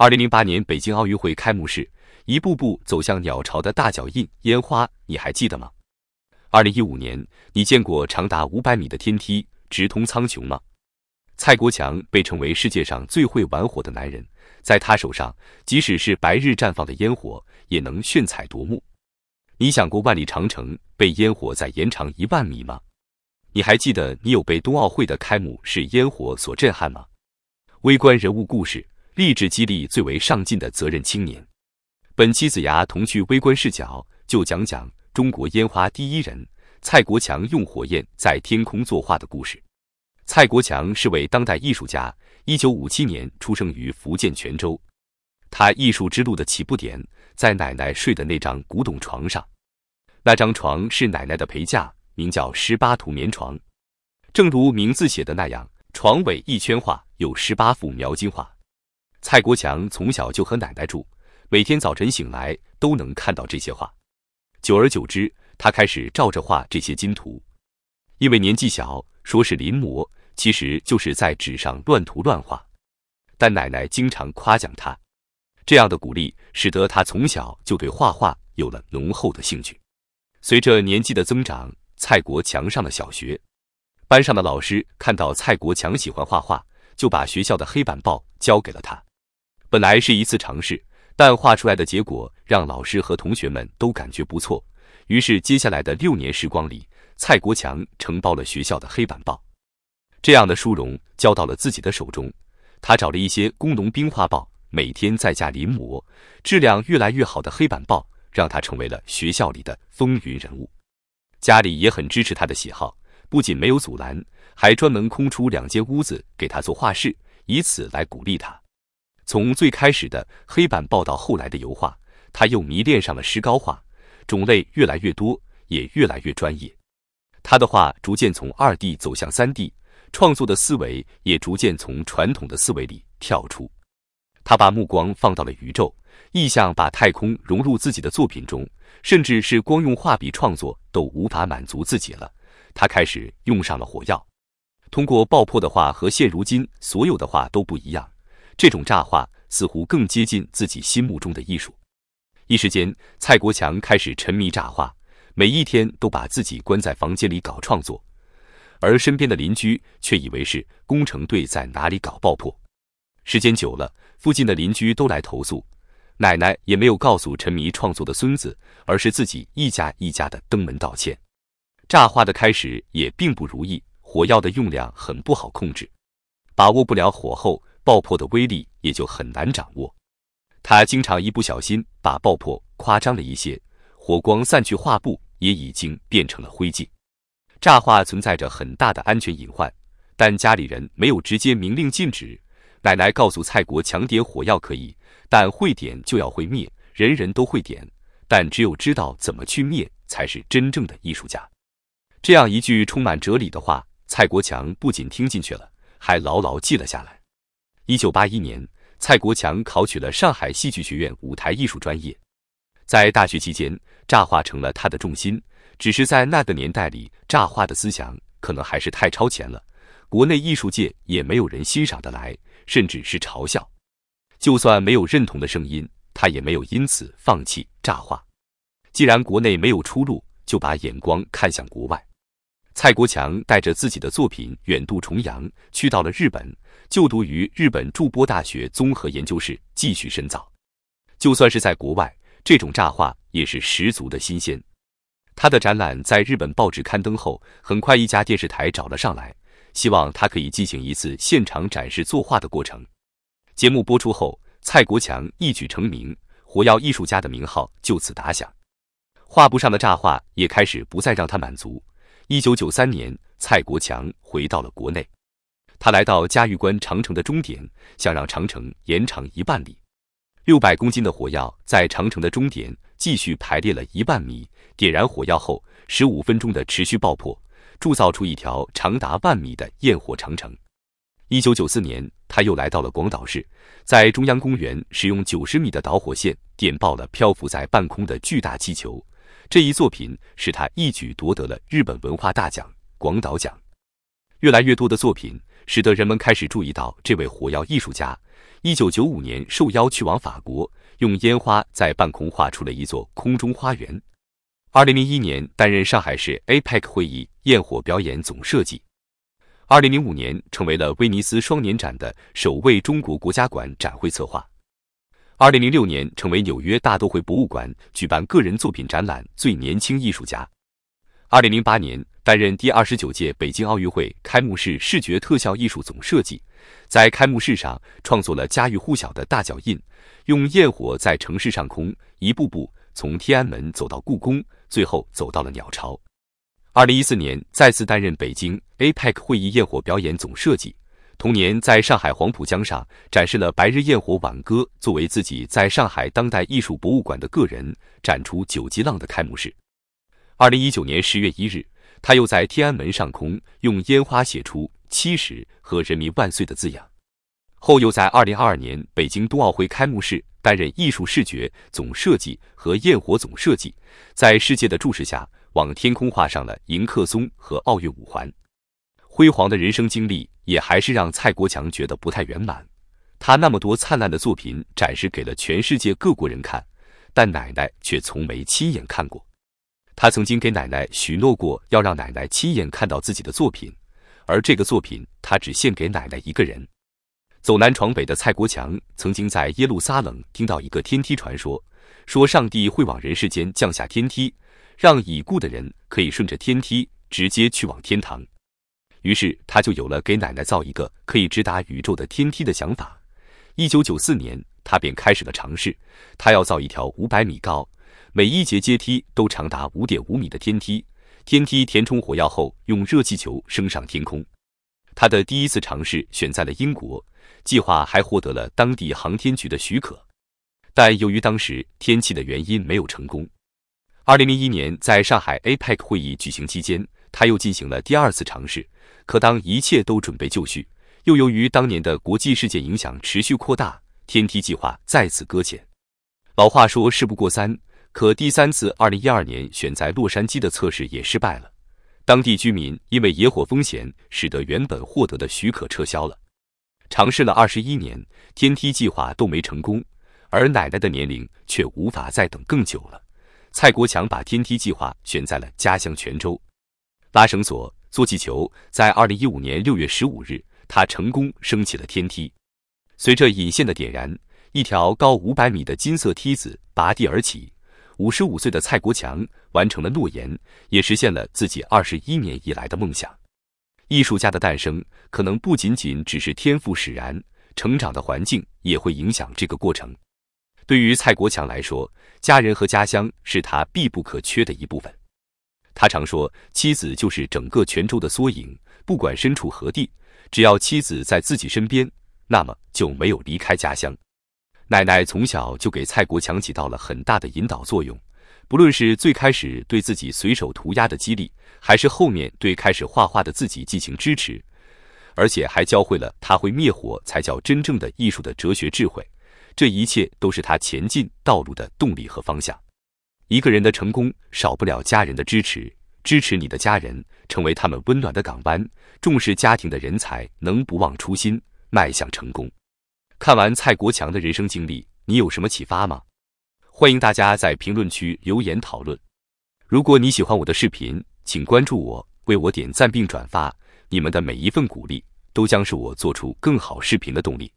二零零八年北京奥运会开幕式，一步步走向鸟巢的大脚印烟花，你还记得吗？二零一五年，你见过长达五百米的天梯直通苍穹吗？蔡国强被称为世界上最会玩火的男人，在他手上，即使是白日绽放的烟火也能炫彩夺目。你想过万里长城被烟火再延长一万米吗？你还记得你有被冬奥会的开幕式烟火所震撼吗？微观人物故事。励志激励最为上进的责任青年。本期子牙童趣微观视角就讲讲中国烟花第一人蔡国强用火焰在天空作画的故事。蔡国强是位当代艺术家，一九五七年出生于福建泉州。他艺术之路的起步点在奶奶睡的那张古董床上，那张床是奶奶的陪嫁，名叫十八图棉床。正如名字写的那样，床尾一圈画有十八幅描金画。蔡国强从小就和奶奶住，每天早晨醒来都能看到这些画。久而久之，他开始照着画这些金图。因为年纪小，说是临摹，其实就是在纸上乱涂乱画。但奶奶经常夸奖他，这样的鼓励使得他从小就对画画有了浓厚的兴趣。随着年纪的增长，蔡国强上了小学，班上的老师看到蔡国强喜欢画画，就把学校的黑板报交给了他。本来是一次尝试，但画出来的结果让老师和同学们都感觉不错。于是，接下来的六年时光里，蔡国强承包了学校的黑板报。这样的殊荣交到了自己的手中，他找了一些工农兵画报，每天在家临摹。质量越来越好的黑板报，让他成为了学校里的风云人物。家里也很支持他的喜好，不仅没有阻拦，还专门空出两间屋子给他做画室，以此来鼓励他。从最开始的黑板报到后来的油画，他又迷恋上了石膏画，种类越来越多，也越来越专业。他的画逐渐从二 D 走向三 D，创作的思维也逐渐从传统的思维里跳出。他把目光放到了宇宙意象，把太空融入自己的作品中，甚至是光用画笔创作都无法满足自己了。他开始用上了火药，通过爆破的画和现如今所有的画都不一样。这种炸画似乎更接近自己心目中的艺术，一时间，蔡国强开始沉迷炸画，每一天都把自己关在房间里搞创作，而身边的邻居却以为是工程队在哪里搞爆破。时间久了，附近的邻居都来投诉，奶奶也没有告诉沉迷创作的孙子，而是自己一家一家的登门道歉。炸画的开始也并不如意，火药的用量很不好控制，把握不了火候。爆破的威力也就很难掌握，他经常一不小心把爆破夸张了一些，火光散去，画布也已经变成了灰烬。炸画存在着很大的安全隐患，但家里人没有直接明令禁止。奶奶告诉蔡国强，点火药可以，但会点就要会灭。人人都会点，但只有知道怎么去灭，才是真正的艺术家。这样一句充满哲理的话，蔡国强不仅听进去了，还牢牢记了下来。一九八一年，蔡国强考取了上海戏剧学院舞台艺术专业。在大学期间，炸化成了他的重心。只是在那个年代里，炸化的思想可能还是太超前了，国内艺术界也没有人欣赏得来，甚至是嘲笑。就算没有认同的声音，他也没有因此放弃炸化。既然国内没有出路，就把眼光看向国外。蔡国强带着自己的作品远渡重洋，去到了日本，就读于日本筑波大学综合研究室继续深造。就算是在国外，这种炸画也是十足的新鲜。他的展览在日本报纸刊登后，很快一家电视台找了上来，希望他可以进行一次现场展示作画的过程。节目播出后，蔡国强一举成名，火药艺术家的名号就此打响。画布上的炸画也开始不再让他满足。一九九三年，蔡国强回到了国内。他来到嘉峪关长城的终点，想让长城延长一万里。六百公斤的火药在长城的终点继续排列了一万米，点燃火药后，十五分钟的持续爆破，铸造出一条长达万米的焰火长城。一九九四年，他又来到了广岛市，在中央公园使用九十米的导火线点爆了漂浮在半空的巨大气球。这一作品使他一举夺得了日本文化大奖——广岛奖。越来越多的作品使得人们开始注意到这位火药艺术家。一九九五年受邀去往法国，用烟花在半空画出了一座空中花园。二零零一年担任上海市 APEC 会议焰火表演总设计。二零零五年成为了威尼斯双年展的首位中国国家馆展会策划。二零零六年成为纽约大都会博物馆举办个人作品展览最年轻艺术家。二零零八年担任第二十九届北京奥运会开幕式视觉特效艺术总设计，在开幕式上创作了家喻户晓的大脚印，用焰火在城市上空一步步从天安门走到故宫，最后走到了鸟巢。二零一四年再次担任北京 APEC 会议焰火表演总设计。同年，在上海黄浦江上展示了“白日焰火”挽歌，作为自己在上海当代艺术博物馆的个人展出“九级浪”的开幕式。二零一九年十月一日，他又在天安门上空用烟花写出“七十”和“人民万岁”的字样。后又在二零二二年北京冬奥会开幕式担任艺术视觉总设计和焰火总设计，在世界的注视下，往天空画上了迎客松和奥运五环。辉煌的人生经历也还是让蔡国强觉得不太圆满。他那么多灿烂的作品展示给了全世界各国人看，但奶奶却从没亲眼看过。他曾经给奶奶许诺过，要让奶奶亲眼看到自己的作品，而这个作品他只献给奶奶一个人。走南闯北的蔡国强曾经在耶路撒冷听到一个天梯传说，说上帝会往人世间降下天梯，让已故的人可以顺着天梯直接去往天堂。于是他就有了给奶奶造一个可以直达宇宙的天梯的想法。一九九四年，他便开始了尝试。他要造一条五百米高、每一节阶梯都长达五点五米的天梯。天梯填充火药后，用热气球升上天空。他的第一次尝试选在了英国，计划还获得了当地航天局的许可，但由于当时天气的原因没有成功。二零零一年，在上海 APEC 会议举行期间，他又进行了第二次尝试。可当一切都准备就绪，又由于当年的国际事件影响持续扩大，天梯计划再次搁浅。老话说事不过三，可第三次，二零一二年选在洛杉矶的测试也失败了。当地居民因为野火风险，使得原本获得的许可撤销了。尝试了二十一年，天梯计划都没成功，而奶奶的年龄却无法再等更久了。蔡国强把天梯计划选在了家乡泉州，拉绳索。坐气球在二零一五年六月十五日，他成功升起了天梯。随着引线的点燃，一条高五百米的金色梯子拔地而起。五十五岁的蔡国强完成了诺言，也实现了自己二十一年以来的梦想。艺术家的诞生可能不仅仅只是天赋使然，成长的环境也会影响这个过程。对于蔡国强来说，家人和家乡是他必不可缺的一部分。他常说，妻子就是整个泉州的缩影。不管身处何地，只要妻子在自己身边，那么就没有离开家乡。奶奶从小就给蔡国强起到了很大的引导作用，不论是最开始对自己随手涂鸦的激励，还是后面对开始画画的自己进行支持，而且还教会了他会灭火才叫真正的艺术的哲学智慧。这一切都是他前进道路的动力和方向。一个人的成功少不了家人的支持，支持你的家人成为他们温暖的港湾，重视家庭的人才能不忘初心，迈向成功。看完蔡国强的人生经历，你有什么启发吗？欢迎大家在评论区留言讨论。如果你喜欢我的视频，请关注我，为我点赞并转发，你们的每一份鼓励都将是我做出更好视频的动力。